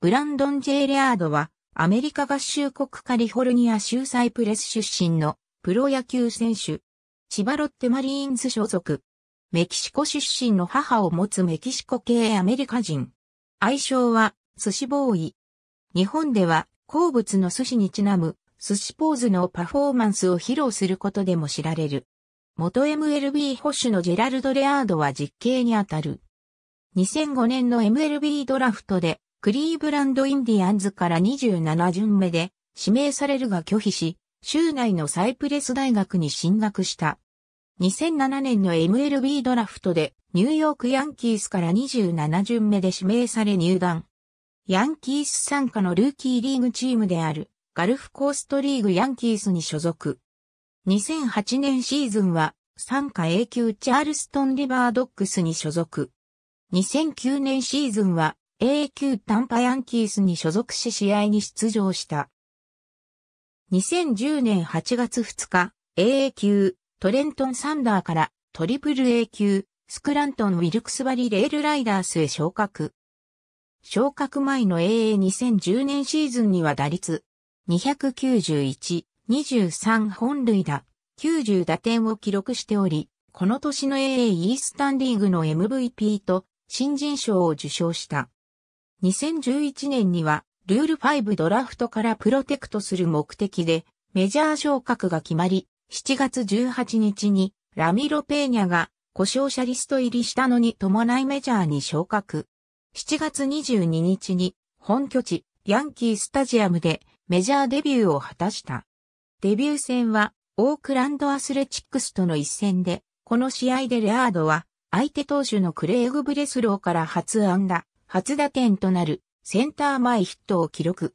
ブランドン・ジェイ・レアードは、アメリカ合衆国カリフォルニア州サイプレス出身のプロ野球選手。千葉ロッテマリーンズ所属。メキシコ出身の母を持つメキシコ系アメリカ人。愛称は寿司ボーイ。日本では好物の寿司にちなむ寿司ポーズのパフォーマンスを披露することでも知られる。元 MLB 保守のジェラルド・レアードは実刑にあたる。2005年の MLB ドラフトでクリーブランド・インディアンズから27巡目で指名されるが拒否し、州内のサイプレス大学に進学した。2007年の MLB ドラフトでニューヨークヤンキースから27巡目で指名され入団。ヤンキース参加のルーキーリーグチームであるガルフコーストリーグヤンキースに所属。2008年シーズンは参加 A 級チャールストンリバードックスに所属。2009年シーズンは A 級タンパヤンキースに所属し試合に出場した。2010年8月2日、AA 級トレントンサンダーからトリプル A 級スクラントンウィルクスバリレールライダースへ昇格。昇格前の AA2010 年シーズンには打率291、23本塁打、90打点を記録しており、この年の AA イースタンリーグの MVP と新人賞を受賞した。2011年には、ルール5ドラフトからプロテクトする目的で、メジャー昇格が決まり、7月18日に、ラミロ・ペーニャが、故障者リスト入りしたのに伴いメジャーに昇格。7月22日に、本拠地、ヤンキースタジアムで、メジャーデビューを果たした。デビュー戦は、オークランドアスレチックスとの一戦で、この試合でレアードは、相手投手のクレイグ・ブレスローから初安打、初打点となるセンター前ヒットを記録。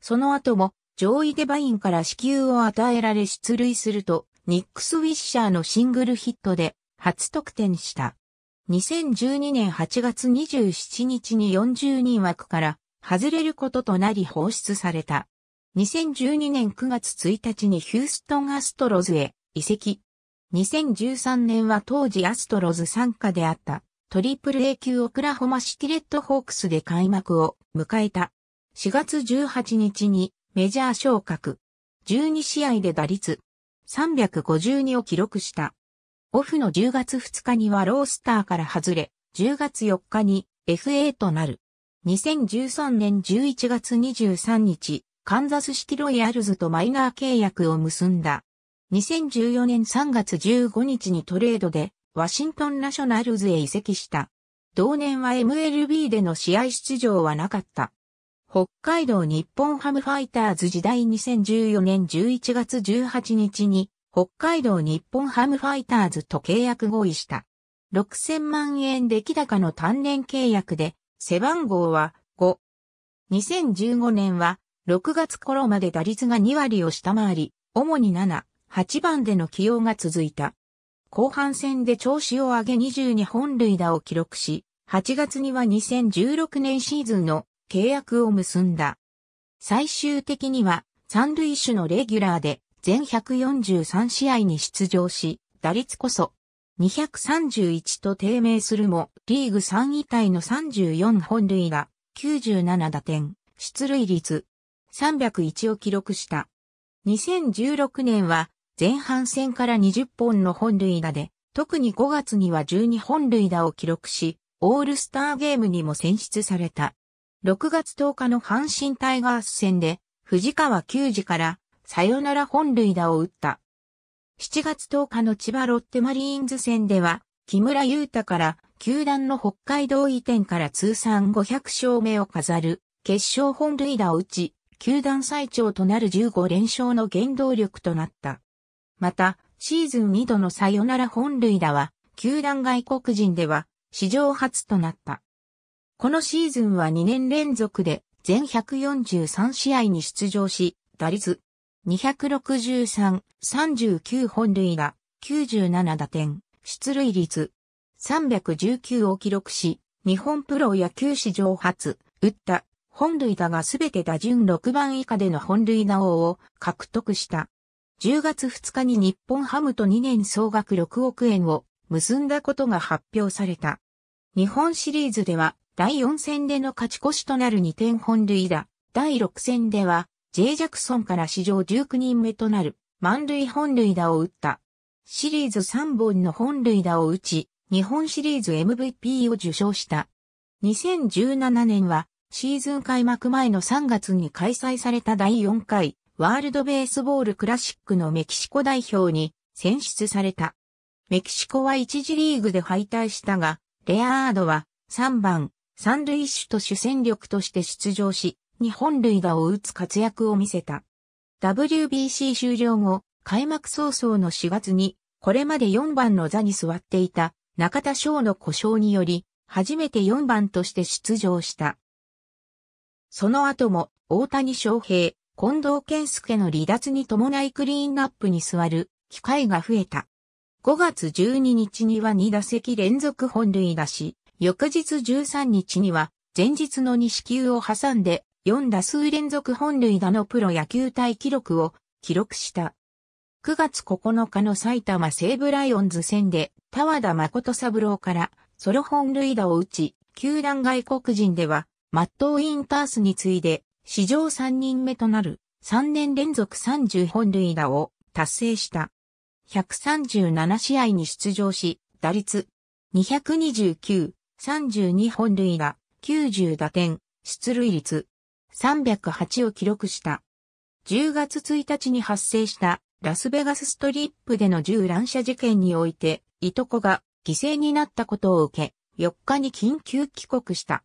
その後も上位デバインから支給を与えられ出塁すると、ニックス・ウィッシャーのシングルヒットで初得点した。2012年8月27日に40人枠から外れることとなり放出された。2012年9月1日にヒューストン・アストロズへ移籍。2013年は当時アストロズ参加であったトリプル A 級オクラホマシティレッドホークスで開幕を迎えた。4月18日にメジャー昇格。12試合で打率352を記録した。オフの10月2日にはロースターから外れ、10月4日に FA となる。2013年11月23日、カンザスシティロイヤルズとマイナー契約を結んだ。2014年3月15日にトレードでワシントンナショナルズへ移籍した。同年は MLB での試合出場はなかった。北海道日本ハムファイターズ時代2014年11月18日に北海道日本ハムファイターズと契約合意した。6000万円出来高の単年契約で背番号は5。2015年は6月頃まで打率が2割を下回り、主に7、8番での起用が続いた。後半戦で調子を上げ22本塁打を記録し、8月には2016年シーズンの契約を結んだ。最終的には三塁手のレギュラーで全143試合に出場し、打率こそ231と低迷するも、リーグ3位体の34本塁打、97打点、出塁率301を記録した。2016年は前半戦から20本の本塁打で、特に5月には12本塁打を記録し、オールスターゲームにも選出された。6月10日の阪神タイガース戦で、藤川球児からサヨナラ本塁打を打った。7月10日の千葉ロッテマリーンズ戦では、木村優太から球団の北海道移転から通算500勝目を飾る決勝本塁打を打ち、球団最長となる15連勝の原動力となった。また、シーズン2度のサヨナラ本塁打は、球団外国人では史上初となった。このシーズンは2年連続で全143試合に出場し、打率263、39本塁打、97打点、出塁率319を記録し、日本プロ野球史上初、打った本塁打がすべて打順6番以下での本塁打王を獲得した。10月2日に日本ハムと2年総額6億円を結んだことが発表された。日本シリーズでは第4戦での勝ち越しとなる2点本塁打。第6戦では J ジャクソンから史上19人目となる満塁本塁打を打った。シリーズ3本の本塁打を打ち、日本シリーズ MVP を受賞した。2017年はシーズン開幕前の3月に開催された第4回ワールドベースボールクラシックのメキシコ代表に選出された。メキシコは1次リーグで敗退したが、レアアードは3番、三塁手と主戦力として出場し、日本塁打を打つ活躍を見せた。WBC 終了後、開幕早々の4月に、これまで4番の座に座っていた中田翔の故障により、初めて4番として出場した。その後も大谷翔平、近藤健介の離脱に伴いクリーンアップに座る機会が増えた。5月12日には2打席連続本塁打し、翌日13日には前日の支球を挟んで4打数連続本塁打のプロ野球対記録を記録した。9月9日の埼玉西武ライオンズ戦で、田和田誠三郎からソロ本塁打を打ち、球団外国人では、マット・ウィンタースに次いで史上3人目となる3年連続30本塁打を達成した。137試合に出場し、打率229、32本塁打、90打点、出塁率308を記録した。10月1日に発生したラスベガスストリップでの銃乱射事件において、いとこが犠牲になったことを受け、4日に緊急帰国した。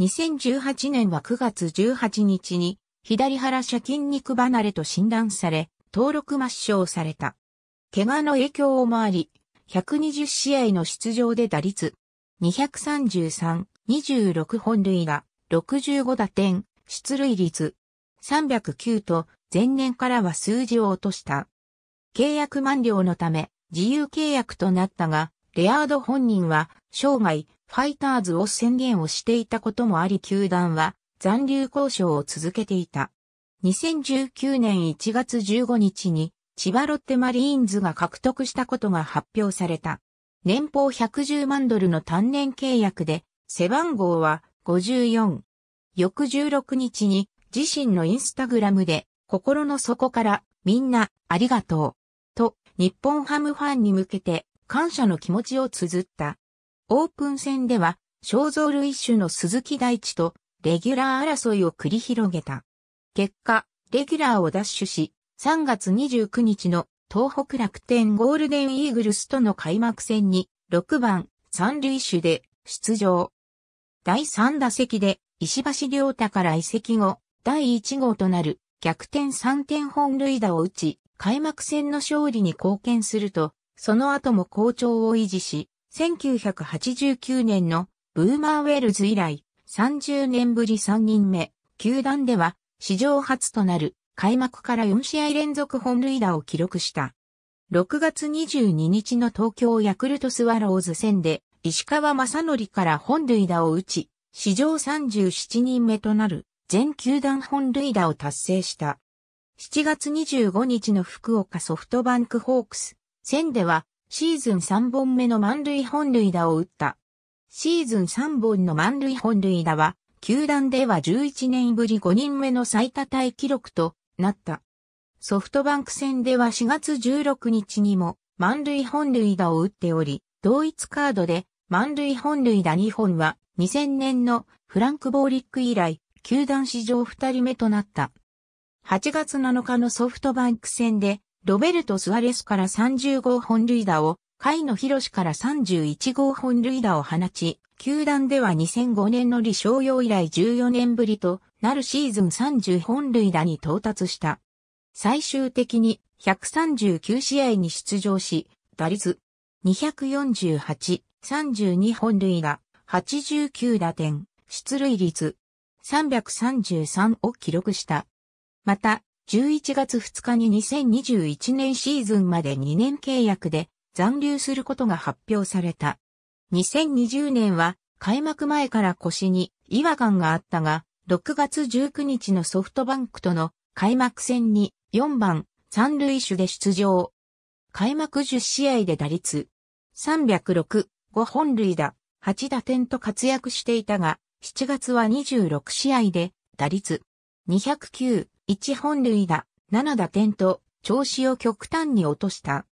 2018年は9月18日に左腹斜筋肉離れと診断され、登録抹消された。怪我の影響もあり、120試合の出場で打率233、26本塁打、65打点、出塁率309と前年からは数字を落とした。契約満了のため自由契約となったが、レアード本人は生涯ファイターズを宣言をしていたこともあり球団は残留交渉を続けていた。2019年1月15日に千葉ロッテマリーンズが獲得したことが発表された。年俸110万ドルの単年契約で背番号は54。翌16日に自身のインスタグラムで心の底からみんなありがとうと日本ハムファンに向けて感謝の気持ちを綴った。オープン戦では、肖像類種の鈴木大地と、レギュラー争いを繰り広げた。結果、レギュラーを奪取し、3月29日の東北楽天ゴールデンイーグルスとの開幕戦に6番三塁手で出場。第3打席で石橋良太から移籍後、第1号となる逆転3点本塁打を打ち、開幕戦の勝利に貢献すると、その後も好調を維持し、1989年のブーマーウェルズ以来30年ぶり3人目、球団では史上初となる開幕から4試合連続本塁打を記録した。6月22日の東京ヤクルトスワローズ戦で石川正則から本塁打を打ち、史上37人目となる全球団本塁打を達成した。7月25日の福岡ソフトバンクホークス戦ではシーズン3本目の満塁本塁打を打った。シーズン3本の満塁本塁打は、球団では11年ぶり5人目の最多タイ記録となった。ソフトバンク戦では4月16日にも満塁本塁打を打っており、同一カードで満塁本塁打2本は2000年のフランク・ボーリック以来、球団史上2人目となった。8月7日のソフトバンク戦でロベルト・スアレスから30号本塁打を、甲斐野博から31号本塁打を放ち、球団では2005年の李商用以来14年ぶりとなるシーズン30本塁打に到達した。最終的に139試合に出場し、打率248、32本塁打、89打点、出塁率333を記録した。また、11月2日に2021年シーズンまで2年契約で残留することが発表された。2020年は開幕前から腰に違和感があったが、6月19日のソフトバンクとの開幕戦に4番三塁手で出場。開幕10試合で打率306、5本塁打、8打点と活躍していたが、7月は26試合で打率209、1本塁打、7打点と、調子を極端に落とした。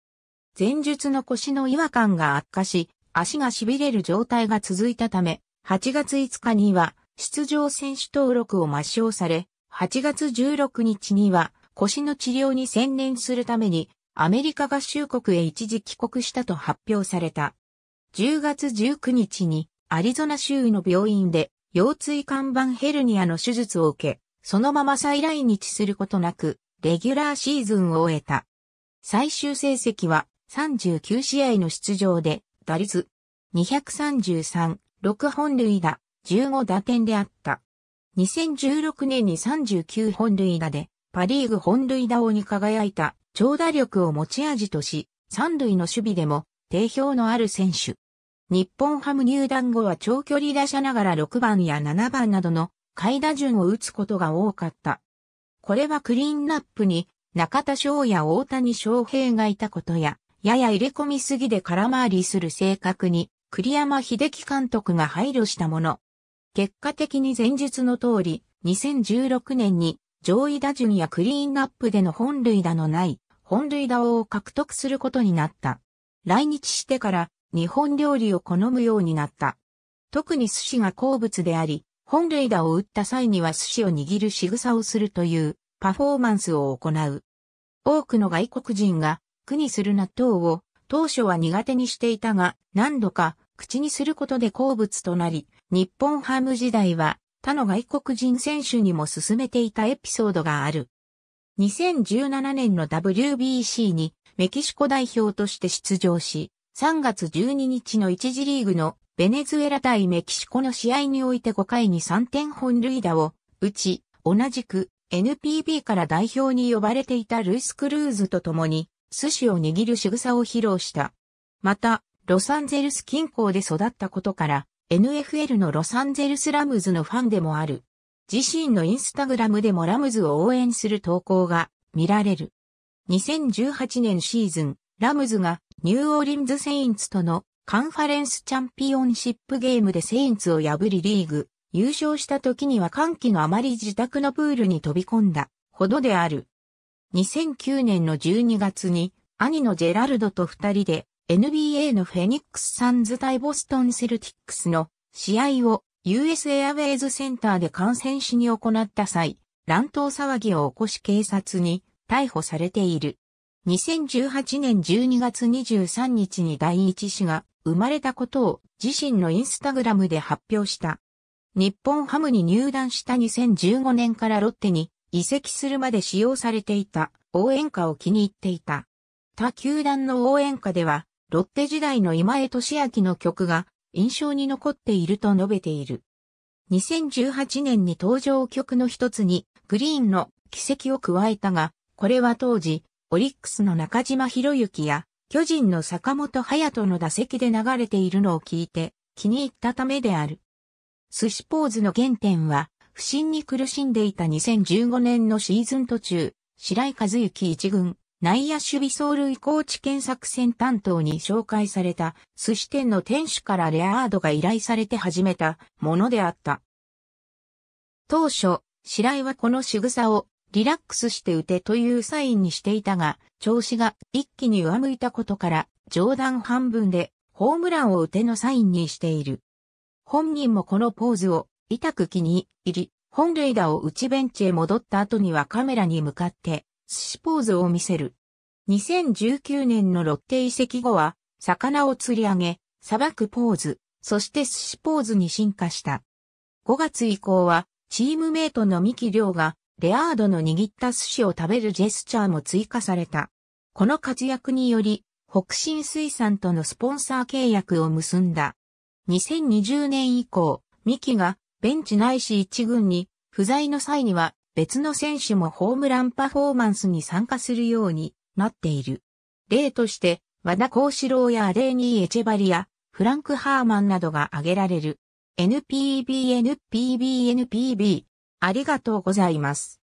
前述の腰の違和感が悪化し、足が痺れる状態が続いたため、8月5日には出場選手登録を抹消され、8月16日には腰の治療に専念するためにアメリカ合衆国へ一時帰国したと発表された。10月19日にアリゾナ州の病院で腰椎間板ヘルニアの手術を受け、そのまま再来日することなく、レギュラーシーズンを終えた。最終成績は39試合の出場で、打率233、6本塁打、15打点であった。2016年に39本塁打で、パリーグ本塁打王に輝いた長打力を持ち味とし、三塁の守備でも定評のある選手。日本ハム入団後は長距離打者ながら6番や7番などの下位打順を打つことが多かった。これはクリーンナップに中田翔や大谷翔平がいたことや、やや入れ込みすぎで空回りする性格に栗山秀樹監督が配慮したもの。結果的に前述の通り、2016年に上位打順やクリーンナップでの本塁打のない本塁打王を獲得することになった。来日してから日本料理を好むようになった。特に寿司が好物であり、本塁打を打った際には寿司を握る仕草をするというパフォーマンスを行う。多くの外国人が苦にする納豆を当初は苦手にしていたが何度か口にすることで好物となり、日本ハム時代は他の外国人選手にも進めていたエピソードがある。2017年の WBC にメキシコ代表として出場し、3月12日の1次リーグのベネズエラ対メキシコの試合において5回に3点本塁打を打ち、同じく NPB から代表に呼ばれていたルイス・クルーズと共に寿司を握る仕草を披露した。また、ロサンゼルス近郊で育ったことから、NFL のロサンゼルスラムズのファンでもある。自身のインスタグラムでもラムズを応援する投稿が見られる。2018年シーズン、ラムズがニューオーリンズ・セインツとのカンファレンスチャンピオンシップゲームでセインツを破りリーグ、優勝した時には歓喜のあまり自宅のプールに飛び込んだほどである。2009年の12月に兄のジェラルドと二人で NBA のフェニックスサンズ対ボストンセルティックスの試合を US エアウェイズセンターで観戦しに行った際、乱闘騒ぎを起こし警察に逮捕されている。2018年12月23日に第一子が生まれたことを自身のインスタグラムで発表した。日本ハムに入団した2015年からロッテに移籍するまで使用されていた応援歌を気に入っていた。他球団の応援歌では、ロッテ時代の今江俊明の曲が印象に残っていると述べている。2018年に登場曲の一つにグリーンの奇跡を加えたが、これは当時、オリックスの中島博之や巨人の坂本隼人の打席で流れているのを聞いて気に入ったためである。寿司ポーズの原点は、不審に苦しんでいた2015年のシーズン途中、白井和幸一軍、内野守備走塁コーチ作戦担当に紹介された寿司店の店主からレアードが依頼されて始めたものであった。当初、白井はこの仕草をリラックスして打てというサインにしていたが、調子が一気に上向いたことから、冗談半分でホームランを打てのサインにしている。本人もこのポーズを痛く気に入り、本塁打を打ちベンチへ戻った後にはカメラに向かって、寿司ポーズを見せる。2019年のロッテ移籍後は、魚を釣り上げ、捌くポーズ、そして寿司ポーズに進化した。5月以降は、チームメイトの三木亮が、レアードの握った寿司を食べるジェスチャーも追加された。この活躍により、北進水産とのスポンサー契約を結んだ。2020年以降、ミキがベンチないし一軍に不在の際には別の選手もホームランパフォーマンスに参加するようになっている。例として、和田幸四郎やアレーニー・エチェバリア、フランク・ハーマンなどが挙げられる。NPB、NPB、NPB、ありがとうございます。